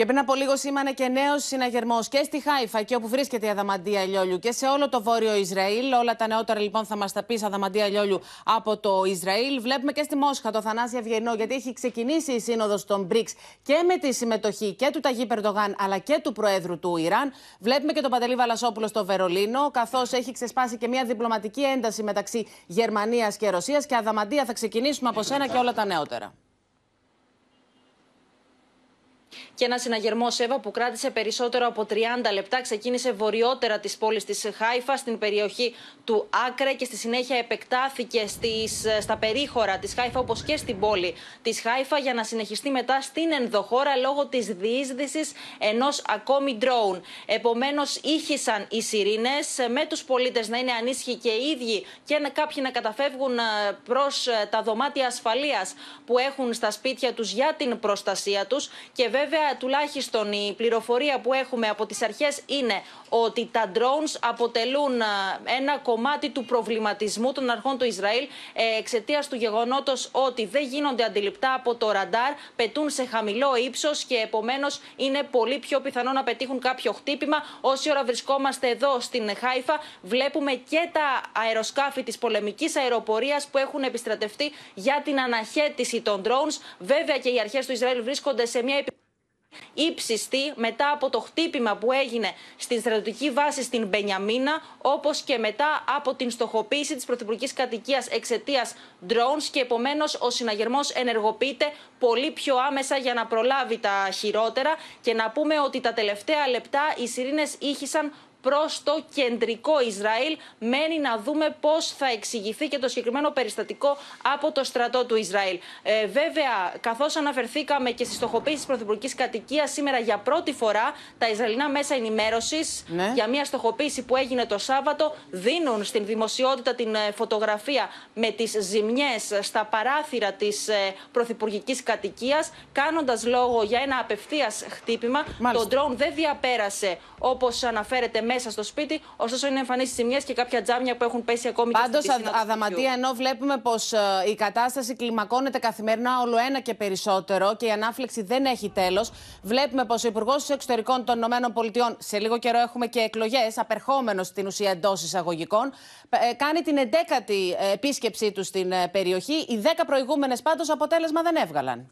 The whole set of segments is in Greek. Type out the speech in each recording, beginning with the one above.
Και πριν από λίγο σήμανε και νέος συναγερμός και στη Χάιφα, και όπου βρίσκεται η Αδαμαντία Λιόλιου, και σε όλο το βόρειο Ισραήλ. Όλα τα νεότερα λοιπόν θα μας τα πεις Αδαμαντία Λιόλιου από το Ισραήλ. Βλέπουμε και στη Μόσχα το Θανάση Ευγενό, γιατί έχει ξεκινήσει η σύνοδος των BRICS και με τη συμμετοχή και του Ταγί Περντογάν αλλά και του Προέδρου του Ιράν. Βλέπουμε και τον Παντελή Βαλασόπουλο στο Βερολίνο, καθώς έχει ξεσπάσει και μια διπλωματική ένταση μεταξύ Γερμανίας και Ρωσίας. Και Αδαμαντία, θα ξεκινήσουμε από σένα και όλα τα νεότερα. και ένα συναγερμό ΣΕΒΑ που κράτησε περισσότερο από 30 λεπτά. Ξεκίνησε βορειότερα τη πόλη της Χάιφα, στην περιοχή του Άκρε και στη συνέχεια επεκτάθηκε στις, στα περίχωρα της Χάιφα όπως και στην πόλη της Χάιφα για να συνεχιστεί μετά στην ενδοχώρα λόγω της διείσδυσης ενός ακόμη ντρόουν. Επομένως, ήχησαν οι σιρήνες με τους πολίτες να είναι ανήσυχοι και οι ίδιοι και κάποιοι να καταφεύγουν ε, προς ε, τα δωμάτια ασφαλείας που έχουν στα σπίτια τους για την προστασία τους και βέβαια τουλάχιστον η πληροφορία που έχουμε από τις αρχές είναι ότι τα drones αποτελούν ένα κομμάτι του προβληματισμού των αρχών του Ισραήλ ε, εξαιτίας του γεγονότος ότι δεν γίνονται αντιληπτά από το ραντάρ, πετούν σε χαμηλό ύψος και επομένως είναι πολύ πιο πιθανό να πετύχουν κάποιο χτύπημα. Όση ώρα βρισκόμαστε εδώ στην Χάιφα βλέπουμε και τα αεροσκάφη της πολεμικής αεροπορίας που έχουν επιστρατευτεί για την αναχέτηση των drones. Βέβαια και οι αρχές του Ισραήλ βρίσκονται σε μια ύψιστη μετά από το χτύπημα που έγινε στην στρατιωτική βάση στην Πενιαμίνα όπως και μετά από την στοχοποίηση της πρωθυπουργικής κατοικίας εξαιτίας ντρόουν και επομένως ο συναγερμός ενεργοποιείται πολύ πιο άμεσα για να προλάβει τα χειρότερα. Και να πούμε ότι τα τελευταία λεπτά οι σιρήνες ήχησαν προς το κεντρικό Ισραήλ. Μένει να δούμε πώς θα εξηγηθεί και το συγκεκριμένο περιστατικό από το στρατό του Ισραήλ. Ε, βέβαια, καθώς αναφερθήκαμε και στη στοχοποίηση της πρωθυπουργικής κατοικίας σήμερα για πρώτη φορά, τα Ισραηλινά μέσα ενημέρωσης ναι. για μια στοχοποίηση που έγινε το Σάββατο δίνουν στην δημοσιότητα την ε, φωτογραφία με τις ζημιές στα παράθυρα της ε, πρωθυπουργικής κατοικίας, κάνοντας λόγο για ένα απευθείας χτύπημα. Το ντρόουν δεν διαπέρασε, όπως αναφέρεται μέσα στο σπίτι, ωστόσο είναι εμφανίσεις σημείε και κάποια τζάμια που έχουν πέσει ακόμη Πάντως, και στην Πάντω, αδαματία, ενώ βλέπουμε πως ε, η κατάσταση κλιμακώνεται καθημερινά όλο ένα και περισσότερο και η ανάφλεξη δεν έχει τέλος, βλέπουμε πως ο Υπουργός Εξωτερικών των ΗΠΑ, σε λίγο καιρό έχουμε και εκλογές, απερχόμενος στην ουσία εντός εισαγωγικών, ε, κάνει την 11η ε, επίσκεψή του στην περιοχή. Οι 10 προηγούμενες πάντως αποτέλεσμα δεν έβγαλαν.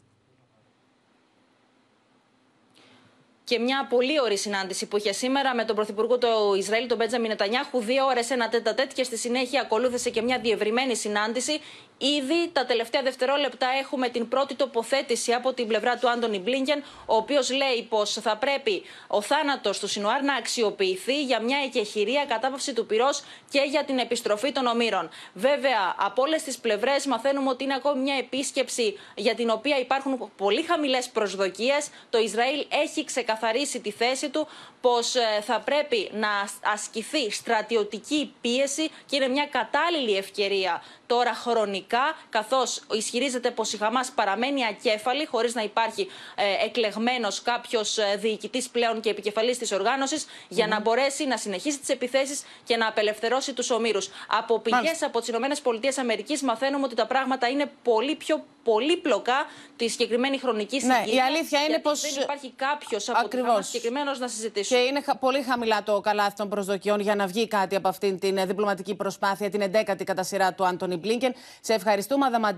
και μια πολύ ωραία συνάντηση που είχε σήμερα με τον Πρωθυπουργό του Ισραήλ, τον Μπέντζαμι Νετανιάχου. Δύο ώρες ένα τέτα τέτ και στη συνέχεια ακολούθησε και μια διευρυμένη συνάντηση. Ήδη τα τελευταία δευτερόλεπτα έχουμε την πρώτη τοποθέτηση από την πλευρά του Άντωνι Μπλίνκεν, ο οποίος λέει πως θα πρέπει ο θάνατος του Σινουάρ να αξιοποιηθεί για μια εκεχηρία κατάπαυση του πυρός και για την επιστροφή των ομήρων. Βέβαια, από όλες τις πλευρές μαθαίνουμε ότι είναι ακόμη μια επίσκεψη για την οποία υπάρχουν πολύ χαμηλές προσδοκίες. Το Ισραήλ έχει ξεκαθαρίσει ξεκαθαρίσει τη θέση του πως ε, θα πρέπει να ασκηθεί στρατιωτική πίεση και είναι μια κατάλληλη ευκαιρία τώρα χρονικά, καθώς ισχυρίζεται πως η Χαμάς παραμένει ακέφαλη, χωρίς να υπάρχει ε, εκλεγμένος κάποιος ε, διοικητής πλέον και επικεφαλής της οργάνωσης, mm. για να μπορέσει να συνεχίσει τις επιθέσεις και να απελευθερώσει τους ομήρους. Από πηγές από τις ΗΠΑ μαθαίνουμε ότι τα πράγματα είναι πολύ πιο πολύπλοκα τη συγκεκριμένη χρονική στιγμή. Ναι, η αλήθεια είναι πως. Δεν υπάρχει κάποιος από συγκεκριμένος να συζητήσει. Και είναι πολύ χαμηλά το καλάθι των προσδοκιών για να βγει κάτι από αυτήν την ε, διπλωματική προσπάθεια, την 11η κατά σειρά του Άντωνη σε ευχαριστούμε, Αδαμαντία.